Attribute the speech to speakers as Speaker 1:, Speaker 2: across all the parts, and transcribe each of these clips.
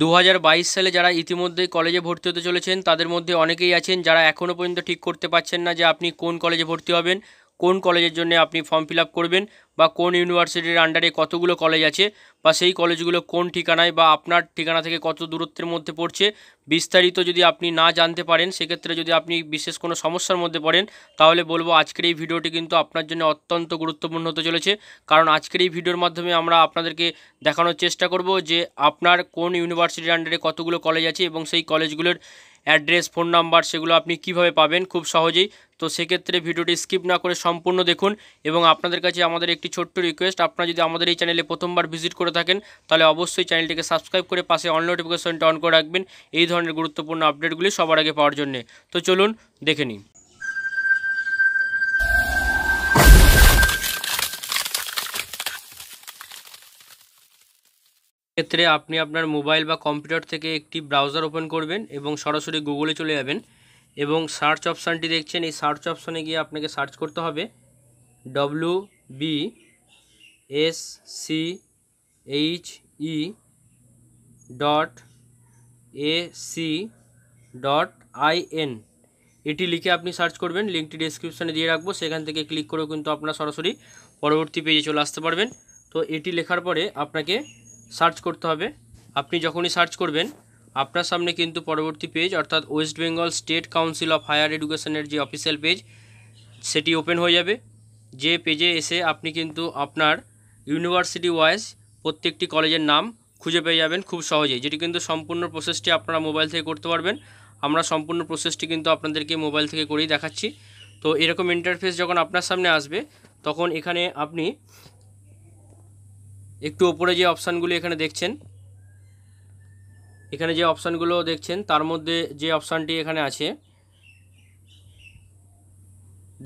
Speaker 1: দু সালে যারা ইতিমধ্যেই কলেজে ভর্তি হতে চলেছেন তাদের মধ্যে অনেকেই আছেন যারা এখনও পর্যন্ত ঠিক করতে পারছেন না যে আপনি কোন কলেজে ভর্তি হবেন কোন কলেজের জন্য আপনি ফর্ম ফিল করবেন বা কোন ইউনিভার্সিটির আন্ডারে কতগুলো কলেজ আছে বা সেই কলেজগুলো কোন ঠিকানায় বা আপনার ঠিকানা থেকে কত দূরত্বের মধ্যে পড়ছে বিস্তারিত যদি আপনি না জানতে পারেন সেক্ষেত্রে যদি আপনি বিশেষ কোনো সমস্যার মধ্যে পড়েন তাহলে বলবো আজকের এই ভিডিওটি কিন্তু আপনার জন্য অত্যন্ত গুরুত্বপূর্ণ হতে চলেছে কারণ আজকের এই ভিডিওর মাধ্যমে আমরা আপনাদেরকে দেখানোর চেষ্টা করব যে আপনার কোন ইউনিভার্সিটির আন্ডারে কতগুলো কলেজ আছে এবং সেই কলেজগুলোর অ্যাড্রেস ফোন নাম্বার সেগুলো আপনি কিভাবে পাবেন খুব সহজেই তো সেক্ষেত্রে ভিডিওটি স্কিপ না করে সম্পূর্ণ দেখুন এবং আপনাদের কাছে আমাদের একটি ছোট্ট রিকোয়েস্ট আপনারা যদি আমাদের এই চ্যানেলে প্রথমবার ভিজিট করে থাকেন তাহলে অবশ্যই চ্যানেলটিকে সাবস্ক্রাইব করে পাশে অন নোটিফিকেশনটা অন করে রাখবেন এই ধরনের গুরুত্বপূর্ণ আপডেটগুলি সবার আগে পাওয়ার জন্য তো চলুন দেখে নিন ক্ষেত্রে আপনি আপনার মোবাইল বা কম্পিউটার থেকে একটি ব্রাউজার ওপেন করবেন এবং সরাসরি গুগলে চলে যাবেন এবং সার্চ অপশানটি দেখছেন এই সার্চ অপশানে গিয়ে আপনাকে সার্চ করতে হবে W B S C H E dot A C dot I N এটি লিখে আপনি সার্চ করবেন লিঙ্কটি ডিসক্রিপশানে দিয়ে রাখবো সেখান থেকে ক্লিক করেও কিন্তু আপনার সরাসরি পরবর্তী পেজে চলে আসতে পারবেন তো এটি লেখার পরে আপনাকে সার্চ করতে হবে আপনি যখনই সার্চ করবেন আপনার সামনে কিন্তু পরবর্তী পেজ অর্থাৎ West Bengal State Council of Higher এডুকেশনের যে অফিসিয়াল পেজ সেটি ওপেন হয়ে যাবে যে পেজে এসে আপনি কিন্তু আপনার ইউনিভার্সিটি ওয়াইজ প্রত্যেকটি কলেজের নাম খুঁজে পেয়ে যাবেন খুব সহজেই যেটি কিন্তু সম্পূর্ণ প্রসেসটি আপনারা মোবাইল থেকে করতে পারবেন আমরা সম্পূর্ণ প্রসেসটি কিন্তু আপনাদেরকে মোবাইল থেকে করেই দেখাচ্ছি তো এরকম ইন্টারফেস যখন আপনার সামনে আসবে তখন এখানে আপনি একটু ওপরে যে অপশানগুলি এখানে দেখছেন এখানে যে অপশানগুলো দেখছেন তার মধ্যে যে অপশানটি এখানে আছে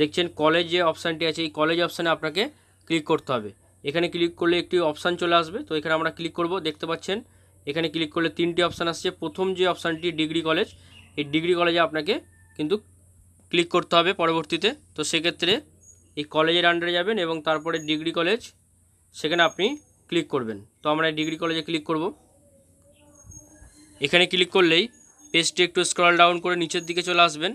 Speaker 1: দেখছেন কলেজ যে অপশানটি আছে এই কলেজ অপশানে আপনাকে ক্লিক করতে হবে এখানে ক্লিক করলে একটি অপশান চলে আসবে তো এখানে আমরা ক্লিক করব দেখতে পাচ্ছেন এখানে ক্লিক করলে তিনটি অপশান আসছে প্রথম যে অপশানটি ডিগ্রি কলেজ এই ডিগ্রি কলেজে আপনাকে কিন্তু ক্লিক করতে হবে পরবর্তীতে তো সেক্ষেত্রে এই কলেজের আন্ডারে যাবেন এবং তারপরে ডিগ্রি কলেজ সেখানে আপনি ক্লিক করবেন তো আমরা ডিগ্রি কলেজে ক্লিক করব এখানে ক্লিক করলেই পেজটি একটু স্ক্রল ডাউন করে নিচের দিকে চলে আসবেন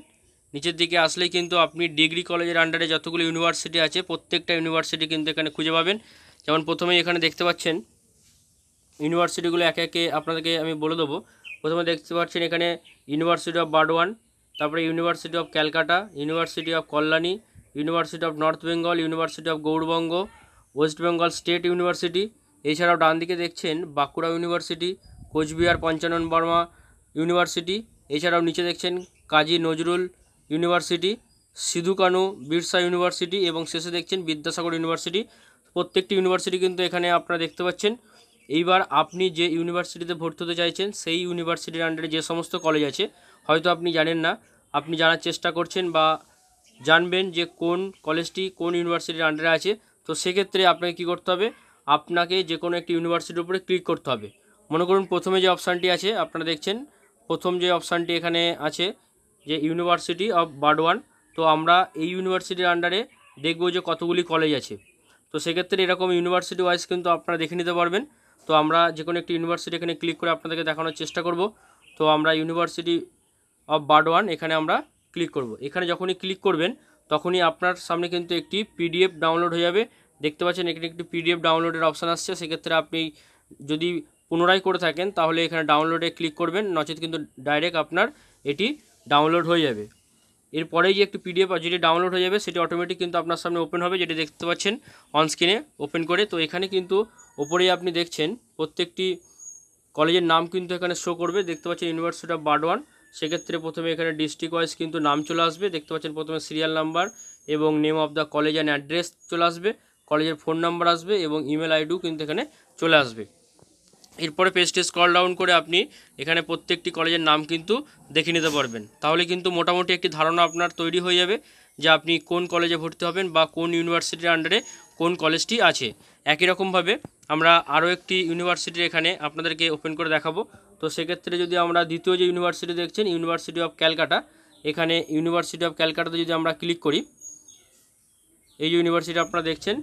Speaker 1: নিচের দিকে আসলেই কিন্তু আপনি ডিগ্রি কলেজের আন্ডারে যতগুলো ইউনিভার্সিটি আছে প্রত্যেকটা ইউনিভার্সিটি কিন্তু এখানে খুঁজে পাবেন যেমন প্রথমেই এখানে দেখতে পাচ্ছেন ইউনিভার্সিটিগুলো একে একে আপনাদেরকে আমি বলে দেবো প্রথমে দেখতে পাচ্ছেন এখানে ইউনিভার্সিটি অফ বার্ডওয়ান তারপরে university of Calcutta university of Kalyani university of North Bengal university of Gour Banga West Bengal State University এছাড়াও ডান দিকে দেখছেন বাঁকুড়া ইউনিভার্সিটি কোচবিহার পঞ্চানন বর্মা ইউনিভার্সিটি এছাড়াও নিচে দেখছেন কাজী নজরুল ইউনিভার্সিটি সিধু কানু বিরসা ইউনিভার্সিটি এবং শেষে দেখছেন বিদ্যাসাগর ইউনিভার্সিটি প্রত্যেকটি ইউনিভার্সিটি কিন্তু এখানে আপনারা দেখতে পাচ্ছেন এইবার আপনি যে ইউনিভার্সিটিতে ভর্তি হতে চাইছেন সেই ইউনিভার্সিটির আন্ডারে যে সমস্ত কলেজ আছে হয়তো আপনি জানেন না আপনি জানার চেষ্টা করছেন বা জানবেন যে কোন কলেজটি কোন ইউনিভার্সিটির আন্ডারে আছে তো সেক্ষেত্রে আপনাকে কি করতে হবে আপনাকে যে কোনো একটি ইউনিভার্সিটির উপরে ক্লিক করতে হবে মনে করুন প্রথমে যে অপশানটি আছে আপনারা দেখছেন প্রথম যে অপশানটি এখানে আছে যে ইউনিভার্সিটি অফ বার্ডওয়ান তো আমরা এই ইউনিভার্সিটির আন্ডারে দেখব যে কতগুলি কলেজ আছে তো সেক্ষেত্রে এরকম ইউনিভার্সিটি ওয়াইজ কিন্তু আপনারা দেখে নিতে পারবেন তো আমরা যে কোনো একটি ইউনিভার্সিটি এখানে ক্লিক করে আপনাদেরকে দেখানোর চেষ্টা করব তো আমরা ইউনিভার্সিটি অফ বার্ডওয়ান এখানে আমরা ক্লিক করব এখানে যখনই ক্লিক করবেন তখনই আপনার সামনে কিন্তু একটি পিডিএফ ডাউনলোড হয়ে যাবে দেখতে পাচ্ছেন এখানে একটি পিডিএফ ডাউনলোডের অপশান আসছে সেক্ষেত্রে আপনি যদি পুনরায় করে থাকেন তাহলে এখানে ডাউনলোডে ক্লিক করবেন নচেত কিন্তু ডাইরেক্ট আপনার এটি ডাউনলোড হয়ে যাবে এরপরেই যে একটি পিডিএফ যেটি ডাউনলোড হয়ে যাবে সেটি অটোমেটিক কিন্তু আপনার সামনে ওপেন হবে যেটি দেখতে পাচ্ছেন অনস্ক্রিনে ওপেন করে তো এখানে কিন্তু ওপরেই আপনি দেখছেন প্রত্যেকটি কলেজের নাম কিন্তু এখানে শো করবে দেখতে পাচ্ছেন ইউনিভার্সিটি অফ বার্ডওয়ান সেক্ষেত্রে প্রথমে এখানে ডিস্ট্রিক্ট ওয়াইজ কিন্তু নাম চলে আসবে দেখতে পাচ্ছেন প্রথমে সিরিয়াল নাম্বার এবং name of the college and address চলে আসবে কলেজের ফোন নাম্বার আসবে এবং ইমেল আইডিও কিন্তু এখানে চলে আসবে এরপরে পেস্টে স্কল ডাউন করে আপনি এখানে প্রত্যেকটি কলেজের নাম কিন্তু দেখে নিতে পারবেন তাহলে কিন্তু মোটামুটি একটি ধারণা আপনার তৈরি হয়ে যাবে যে আপনি কোন কলেজে ভর্তি হবেন বা কোন ইউনিভার্সিটির আন্ডারে কোন কলেজটি আছে একই রকমভাবে আমরা আরও একটি ইউনিভার্সিটির এখানে আপনাদেরকে ওপেন করে দেখাবো তো সেক্ষেত্রে যদি আমরা দ্বিতীয় যে ইউনিভার্সিটি দেখছেন ইউনিভার্সিটি অফ ক্যালকাটা এখানে ইউনিভার্সিটি অফ ক্যালকাটাতে যদি আমরা ক্লিক করি এই যে ইউনিভার্সিটি আপনারা দেখছেন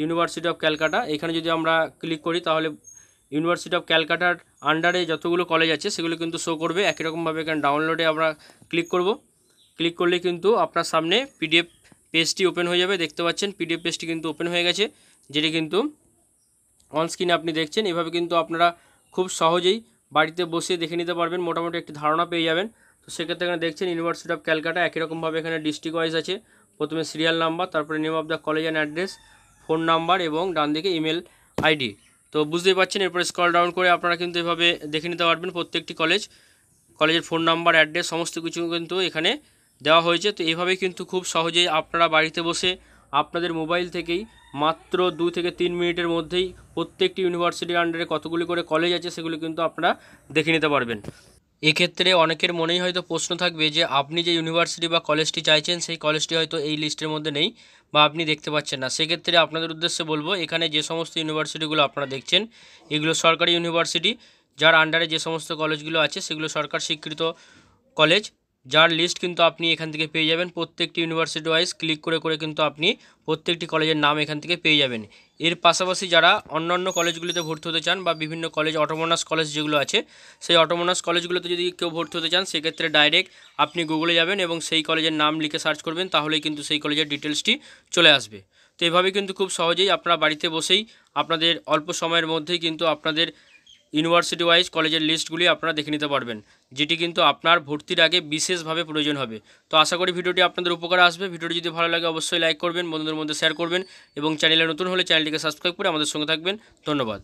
Speaker 1: ইউনিভার্সিটি অফ ক্যালকাটা এখানে যদি আমরা ক্লিক করি তাহলে ইউনিভার্সিটি অফ ক্যালকাটার আন্ডারে যতগুলো কলেজ আছে সেগুলো কিন্তু শো করবে একই রকমভাবে এখানে ডাউনলোডে আমরা ক্লিক করব ক্লিক করলে কিন্তু আপনার সামনে পিডিএফ পেজটি ওপেন হয়ে যাবে দেখতে পাচ্ছেন পিডিএফ পেজটি কিন্তু ওপেন হয়ে গেছে যেটি কিন্তু অন স্ক্রিনে আপনি দেখছেন এভাবে কিন্তু আপনারা খুব সহজেই বাড়িতে বসে দেখে নিতে পারবেন মোটামুটি একটি ধারণা পেয়ে যাবেন তো সেক্ষেত্রে এখানে দেখছেন ইউনিভার্সিটি অফ ক্যালকাটা একই রকমভাবে এখানে ডিস্ট্রিক্ট ওয়াইজ আছে প্রথমে সিরিয়াল নাম্বার তারপরে name of the college and address phone number এবং ডান দিকে ইমেল আইডি তো বুঝতেই পারছেন এরপরে স্কল ডাউন করে আপনারা কিন্তু এভাবে দেখে নিতে পারবেন প্রত্যেকটি কলেজ কলেজের ফোন নাম্বার অ্যাড্রেস সমস্ত কিছু কিন্তু এখানে দেওয়া হয়েছে তো এভাবে কিন্তু খুব সহজেই আপনারা বাড়িতে বসে আপনাদের মোবাইল থেকেই মাত্র দু থেকে তিন মিনিটের মধ্যেই প্রত্যেকটি ইউনিভার্সিটির আন্ডারে কতগুলি করে কলেজ আছে সেগুলি কিন্তু আপনারা দেখে নিতে পারবেন এক্ষেত্রে অনেকের মনেই হয়তো প্রশ্ন থাকবে যে আপনি যে ইউনিভার্সিটি বা কলেজটি চাইছেন সেই কলেজটি হয়তো এই লিস্টের মধ্যে নেই বা আপনি দেখতে পাচ্ছেন না সেক্ষেত্রে আপনাদের উদ্দেশ্যে বলবো এখানে যে সমস্ত ইউনিভার্সিটিগুলো আপনারা দেখছেন এগুলো সরকারি ইউনিভার্সিটি যার আন্ডারে যে সমস্ত কলেজগুলো আছে সেগুলো সরকার স্বীকৃত কলেজ যার লিস্ট কিন্তু আপনি এখান থেকে পেয়ে যাবেন প্রত্যেকটি ইউনিভার্সিটি ওয়াইজ ক্লিক করে করে কিন্তু আপনি প্রত্যেকটি কলেজের নাম এখান থেকে পেয়ে যাবেন এর পাশাপাশি যারা অন্যান্য কলেজগুলিতে ভর্তি হতে চান বা বিভিন্ন কলেজ অটোমোনাস কলেজ যেগুলো আছে সেই অটোমোনাস কলেজগুলোতে যদি কেউ ভর্তি হতে চান সেক্ষেত্রে ডাইরেক্ট আপনি গুগলে যাবেন এবং সেই কলেজের নাম লিখে সার্চ করবেন তাহলেই কিন্তু সেই কলেজের ডিটেলসটি চলে আসবে তো এভাবে কিন্তু খুব সহজেই আপনারা বাড়িতে বসেই আপনাদের অল্প সময়ের মধ্যেই কিন্তু আপনাদের ইউনিভার্সিটি ওয়াইজ কলেজের লিস্টগুলি আপনারা দেখে নিতে পারবেন যেটি কিন্তু আপনার ভর্তির আগে বিশেষভাবে প্রয়োজন হবে তো আশা করি ভিডিওটি আপনাদের উপকার আসবে ভিডিওটি যদি ভালো লাগে অবশ্যই লাইক করবেন বন্ধুদের মধ্যে শেয়ার করবেন এবং চ্যানেলে নতুন হলে চ্যানেলটিকে সাবস্ক্রাইব করে আমাদের সঙ্গে থাকবেন ধন্যবাদ